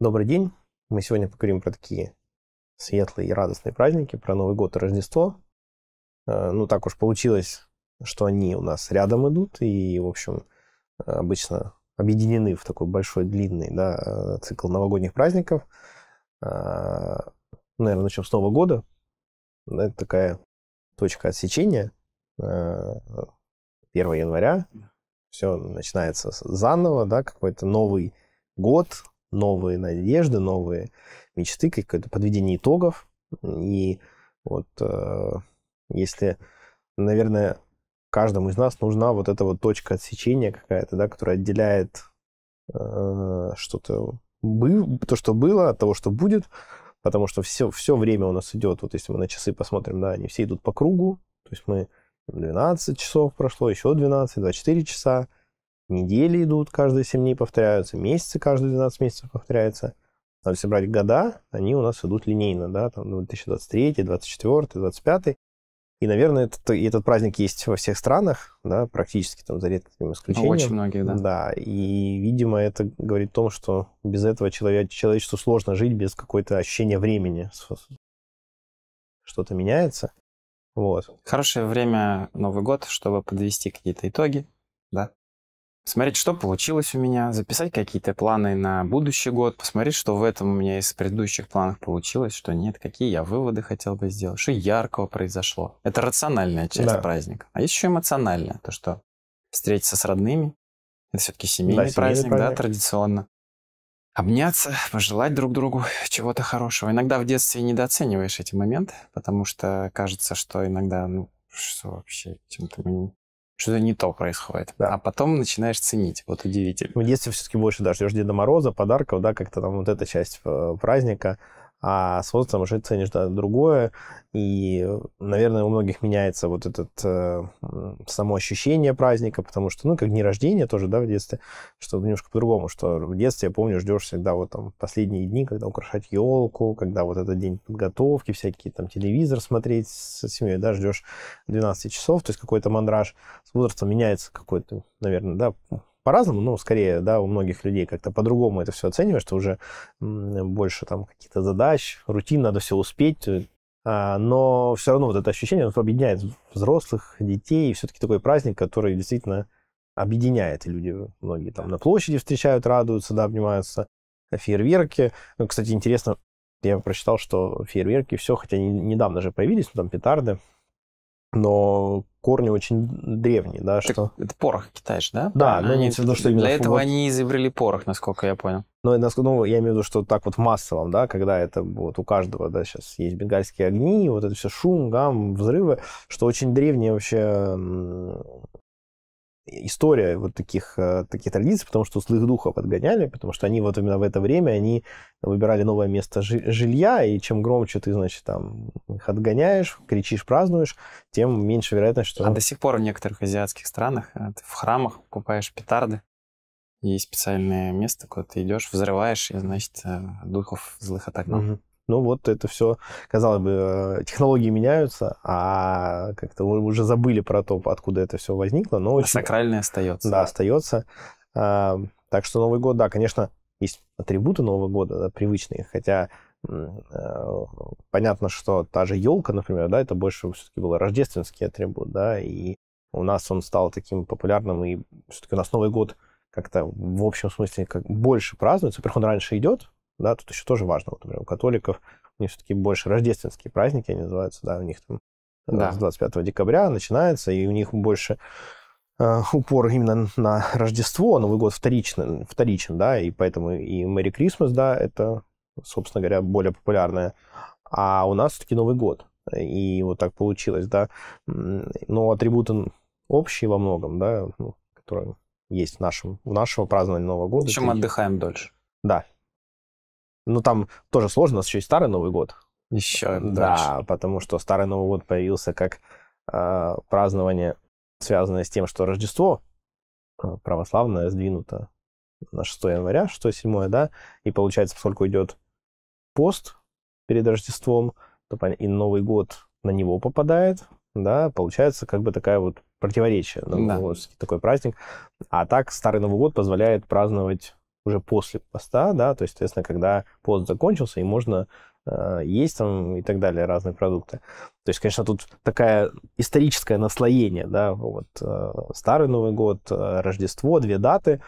Добрый день. Мы сегодня поговорим про такие светлые и радостные праздники, про Новый год и Рождество. Э, ну, так уж получилось, что они у нас рядом идут и, в общем, обычно объединены в такой большой длинный да, э, цикл новогодних праздников. Э, Наверное, начнем с Нового года. Это такая точка отсечения – 1 э, января, все начинается заново, да, какой-то новый год, новые надежды, новые мечты, какое-то подведение итогов. И вот э, если, наверное, каждому из нас нужна вот эта вот точка отсечения какая-то, да, которая отделяет э, что-то то, что было, от того, что будет, потому что все, все время у нас идет, вот если мы на часы посмотрим, да, они все идут по кругу, то есть мы 12 часов прошло, еще 12, 24 часа. Недели идут, каждые 7 дней повторяются, месяцы каждые 12 месяцев повторяются. Но если брать года, они у нас идут линейно, да, там 2023, 2024, 2025. И, наверное, этот, этот праздник есть во всех странах, да, практически там за редким исключением. Очень многие, да. Да, и, видимо, это говорит о том, что без этого человек, человечеству сложно жить без какого-то ощущения времени. Что-то меняется. Вот. Хорошее время, Новый год, чтобы подвести какие-то итоги, да. Смотреть, что получилось у меня, записать какие-то планы на будущий год, посмотреть, что в этом у меня из предыдущих планов получилось, что нет, какие я выводы хотел бы сделать, что яркого произошло. Это рациональная часть да. праздника. А есть еще эмоциональная, то, что встретиться с родными, это все-таки семейный, да, праздник, семейный праздник, да, традиционно обняться, пожелать друг другу чего-то хорошего. Иногда в детстве недооцениваешь эти моменты, потому что кажется, что иногда, ну, что вообще, чем-то что-то не то происходит. Да. А потом начинаешь ценить. Вот удивительно. В детстве все-таки больше, да, ждешь Деда Мороза, подарков, да, как-то там вот эта часть э, праздника а с возрастом уже ценишь да, другое. И, наверное, у многих меняется вот это э, само ощущение праздника, потому что, ну, как дни рождения тоже, да, в детстве, что немножко по-другому, что в детстве, я помню, ждешь всегда вот там последние дни, когда украшать елку, когда вот этот день подготовки, всякие там телевизор смотреть с семьей, да, ждешь 12 часов, то есть какой-то мандраж с возрастом меняется какой-то, наверное, да, по-разному, ну, скорее, да, у многих людей как-то по-другому это все оцениваешь, что уже больше там какие то задач, рутин, надо все успеть, э, а, но все равно вот это ощущение, оно объединяет взрослых, детей, и все-таки такой праздник, который действительно объединяет, и люди многие там на площади встречают, радуются, да, обнимаются, а фейерверки. Ну, кстати, интересно, я прочитал, что фейерверки, все, хотя они недавно же появились, ну, там петарды, но корни очень древние, да, так что... Это порох Китай да? Да, но они... имеется в виду, что именно... Для этого вот... они изобрели порох, насколько я понял. Но ну, ну, я имею в виду, что так вот в массовом, да, когда это вот у каждого, да, сейчас есть бенгальские огни, вот это все шум, гам, взрывы, что очень древние вообще история вот таких, э, таких традиций, потому что злых духов отгоняли, потому что они вот именно в это время, они выбирали новое место жилья, и чем громче ты, значит, там их отгоняешь, кричишь, празднуешь, тем меньше вероятность, что... А до сих пор в некоторых азиатских странах э, ты в храмах покупаешь петарды, есть специальное место, куда ты идешь, взрываешь, и, значит, э, духов злых отогнал. Угу. Ну вот это все, казалось бы, э, технологии меняются, а как-то мы уже забыли про то, откуда это все возникло. Но а Сакральное остается. Да, остается. А, так что Новый год, да, конечно, есть атрибуты Нового года, да, привычные, хотя э, понятно, что та же елка, например, да, это больше все-таки был рождественский атрибут, да, и у нас он стал таким популярным, и все-таки у нас Новый год как-то в общем смысле как больше празднуется. Во-первых, он раньше идет, да, тут еще тоже важно, вот, например, у католиков у них все-таки больше рождественские праздники, они называются, да, у них там э, да. с 25 декабря начинается, и у них больше э, упор именно на Рождество, а Новый год вторичный, вторичен, да, и поэтому и Мэри Крисмас, да, это, собственно говоря, более популярное. А у нас все-таки Новый год, и вот так получилось, да. Но атрибуты общие во многом, да, ну, которые есть в нашем, в нашего празднования Нового года. Причем отдыхаем дольше. Да, ну, там тоже сложно, у нас еще и Старый Новый год. Еще дальше. Да, потому что Старый Новый год появился как э, празднование, связанное с тем, что Рождество а, православное сдвинуто на 6 января, 6-7, да, и получается, поскольку идет пост перед Рождеством, то и Новый год на него попадает, да, получается как бы такая вот противоречие, да. такой праздник. А так Старый Новый год позволяет праздновать уже после поста, да, то есть, соответственно, когда пост закончился, и можно э, есть там и так далее разные продукты. То есть, конечно, тут такая историческое наслоение, да, вот э, старый Новый год, э, Рождество, две даты.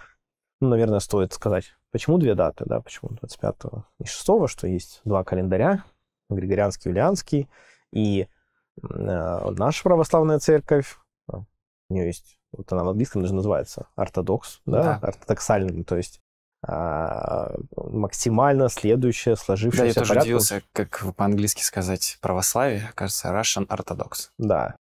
Ну, наверное, стоит сказать, почему две даты, да, почему 25 и 6, что есть два календаря, Григорианский, Юлианский, и э, наша православная церковь, у нее есть вот она в английском даже называется ортодокс, да, да. ортодоксальный, то есть а, максимально следующее сложившееся Да, я тоже порядка. удивился, как по-английски сказать православие, кажется, Russian Orthodox. Да,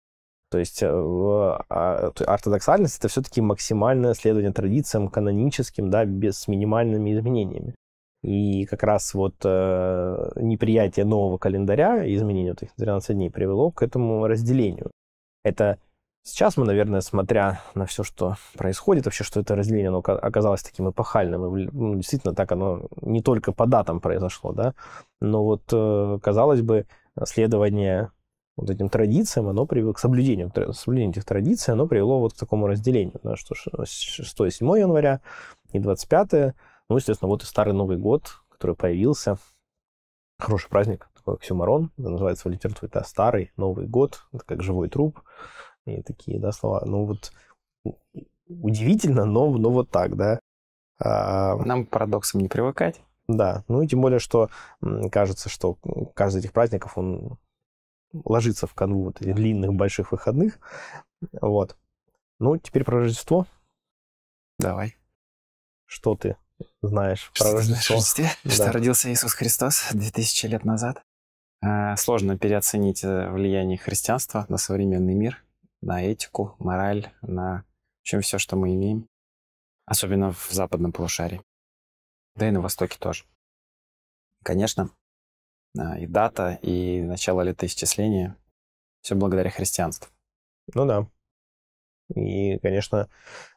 то есть э, а, ортодоксальность это все-таки максимальное следование традициям каноническим, да, без с минимальными изменениями. И как раз вот э, неприятие нового календаря и изменение вот этих 13 дней привело к этому разделению. Это Сейчас мы, наверное, смотря на все, что происходит, вообще, что это разделение оно оказалось таким эпохальным. И, ну, действительно, так оно не только по датам произошло, да. Но вот, э, казалось бы, следование вот этим традициям, оно привело к соблюдению, соблюдению этих традиций, оно привело вот к такому разделению, да, что 6 и 7 января и 25, ну, естественно, вот и Старый Новый год, который появился, хороший праздник, такой оксюмарон, называется в литературе, это Старый Новый год, это как живой труп, и такие, да, слова. Ну вот удивительно, но, но вот так, да. А... Нам к парадоксам не привыкать. Да, ну и тем более, что кажется, что каждый из этих праздников, он ложится в канву вот этих длинных больших выходных. Вот. Ну, теперь про Рождество. Давай. Что ты знаешь что про Рождество? Знаешь, Да. Что родился Иисус Христос 2000 лет назад. А, сложно переоценить э, влияние христианства на современный мир на этику, мораль, на в общем все, что мы имеем, особенно в западном полушарии, да и на востоке тоже. Конечно, а, и дата, и начало летоисчисления, все благодаря христианству. Ну да. И, конечно,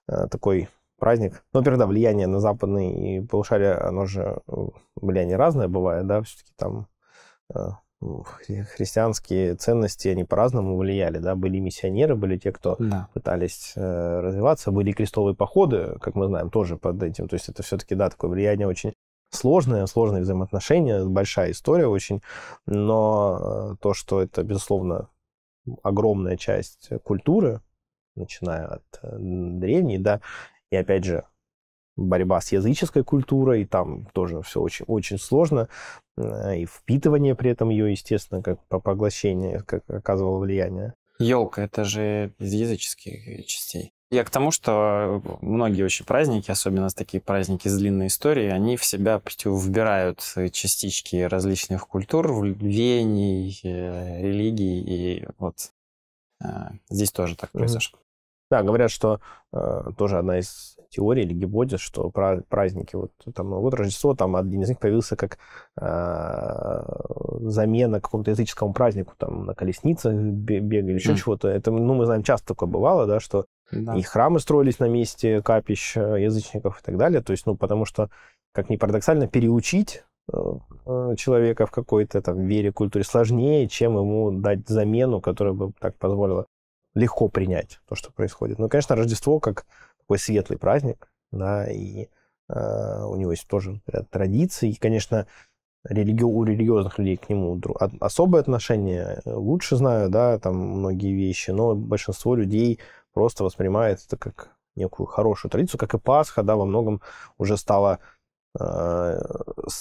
а, такой праздник. Ну, во-первых, да, влияние на западный полушарие, оно же влияние разное бывает, да, все-таки там а, христианские ценности, они по-разному влияли, да, были миссионеры, были те, кто да. пытались э, развиваться, были крестовые походы, как мы знаем, тоже под этим, то есть это все-таки, да, такое влияние очень сложное, сложные взаимоотношения, большая история очень, но э, то, что это, безусловно, огромная часть культуры, начиная от э, древней, да, и опять же, борьба с языческой культурой, там тоже все очень, очень сложно, э, и впитывание при этом ее, естественно, как поглощение как оказывало влияние. Елка, это же из языческих частей. Я к тому, что многие очень праздники, особенно такие праздники с длинной историей, они в себя вбирают частички различных культур, вений, э, религий. И вот э, здесь тоже так произошло. Да, говорят, что э, тоже одна из теорий или гипотез, что праздники, вот там вот Рождество, там один из них появился как э, замена какому-то языческому празднику, там на колесницах бегали, еще mm. чего-то. Это, ну, мы знаем, часто такое бывало, да, что да. и храмы строились на месте капищ э, язычников и так далее. То есть, ну, потому что, как ни парадоксально, переучить э, человека в какой-то там вере, культуре сложнее, чем ему дать замену, которая бы так позволила легко принять то, что происходит. Ну, конечно, Рождество как такой светлый праздник, да, и э, у него есть тоже ряд традиций. И, конечно, религи... у религиозных людей к нему друг... особое отношение, э, лучше знаю, да, там многие вещи, но большинство людей просто воспринимает это как некую хорошую традицию, как и Пасха, да, во многом уже стала э,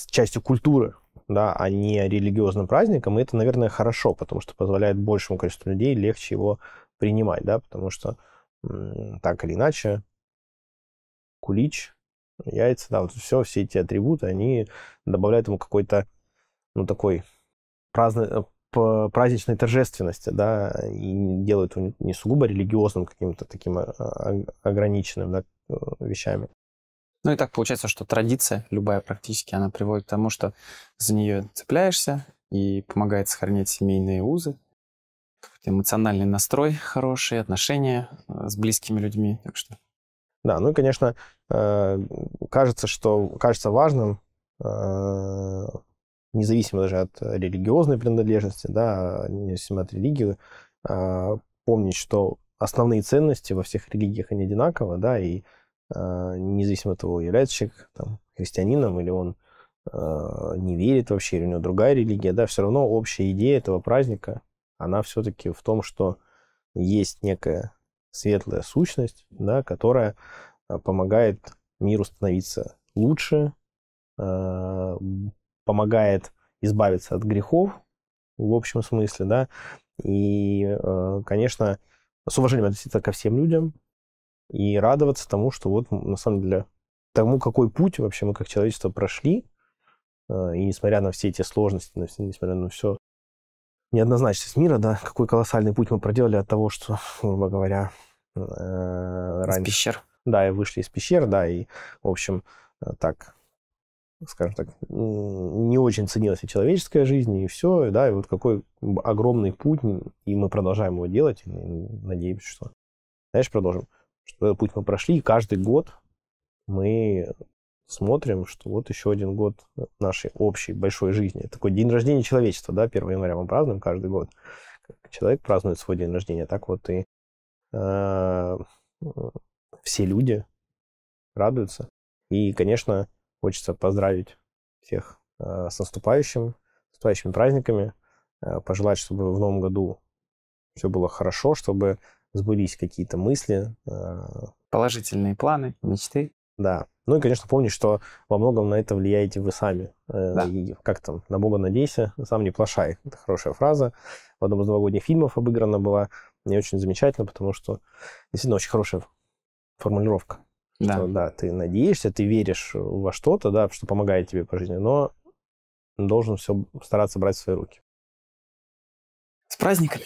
частью культуры, да, а не религиозным праздником, и это, наверное, хорошо, потому что позволяет большему количеству людей легче его принимать, да, потому что так или иначе кулич, яйца, да, вот все, все эти атрибуты, они добавляют ему какой-то, ну, такой праздный, праздничной торжественности, да, и делают его не сугубо религиозным каким-то таким а, а, ограниченным да, э, вещами. Ну и так получается, что традиция, любая практически, она приводит к тому, что за нее цепляешься и помогает сохранять семейные узы, эмоциональный настрой хороший, отношения э, с близкими людьми. Так что... Да, ну и, конечно, э, кажется, что кажется важным, э, независимо даже от религиозной принадлежности, да, независимо от религии, помнить, что основные ценности во всех религиях они одинаковы, да, и независимо от того, является человек там, христианином или он не верит вообще, или у него другая религия, да, все равно общая идея этого праздника она все-таки в том, что есть некая светлая сущность, да, которая а, помогает миру становиться лучше, а, помогает избавиться от грехов в общем смысле, да, и, а, конечно, с уважением относиться ко всем людям и радоваться тому, что вот на самом деле тому, какой путь вообще мы как человечество прошли, и несмотря на все эти сложности, несмотря на все неоднозначность мира, да, какой колоссальный путь мы проделали от того, что, грубо говоря, э, раньше... Из пещер. Да, и вышли из пещер, да, и, в общем, э, так, скажем так, не очень ценилась и человеческая жизнь, и все, да, и вот какой огромный путь, и мы продолжаем его делать, и надеемся, что, знаешь, продолжим, что этот путь мы прошли, и каждый год мы смотрим, что вот еще один год нашей общей большой жизни. Такой день рождения человечества, да, 1 января мы празднуем каждый год. Человек празднует свой день рождения, так вот и э, все люди радуются. И, конечно, хочется поздравить всех э, с наступающим, с наступающими праздниками, э, пожелать, чтобы в новом году все было хорошо, чтобы сбылись какие-то мысли. Э, Положительные планы, мечты. Да, ну и, конечно, помни, что во многом на это влияете вы сами. Э, да. И, как там, на Бога надейся, сам не плашай. Это хорошая фраза. В одном из новогодних фильмов обыграна была. Не очень замечательно, потому что действительно очень хорошая формулировка. Да. Что, да, ты надеешься, ты веришь во что-то, да, что помогает тебе по жизни, но должен все стараться брать в свои руки. С праздниками!